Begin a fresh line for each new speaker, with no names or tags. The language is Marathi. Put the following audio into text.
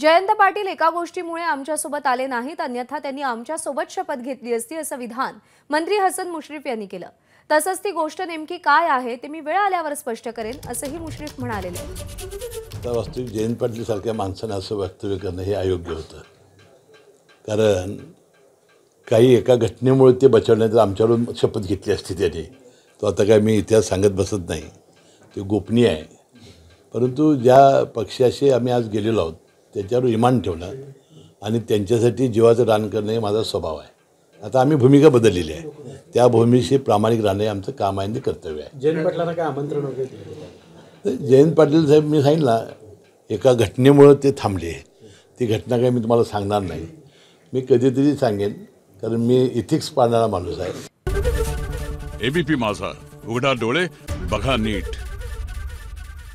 जयंत पाटील एका गोष्टीमुळे आमच्यासोबत आले नाहीत अन्यथा त्यांनी आमच्यासोबत शपथ घेतली असती असं विधान मंत्री हसन मुश्रीफ यांनी केलं तसंच ती गोष्ट नेमकी काय आहे ते मी वेळ आल्यावर स्पष्ट करेन असंही मुश्रीफ म्हणालेले
वास्तविक जयंत पाटील सारख्या माणसानं असं वक्तव्य करणं हे अयोग्य होतं कारण काही एका घटनेमुळे ते बचावण्याचं आमच्याकडून शपथ घेतली असती त्याने तो आता काय मी इतिहास सांगत बसत नाही ते गोपनीय आहे परंतु ज्या पक्षाशी आम्ही आज गेलेलो आहोत त्याच्यावर विमान ठेवणं आणि त्यांच्यासाठी जीवाचं रान करणं हे माझा स्वभाव आहे आता आम्ही भूमिका बदललेली आहे त्या भूमीशी प्रामाणिक राहणे आमचं काम आहे आणि कर्तव्य
आहे जयंत पाटलांना काय आमंत्रण होते
जयंत पाटील साहेब मी सांगितलं एका घटनेमुळं ते थांबले ती घटना काही मी तुम्हाला सांगणार नाही मी कधीतरी सांगेन कारण मी इथिक्स पाळणारा माणूस आहे एबीपी माझा उघडा डोळे बघा नीट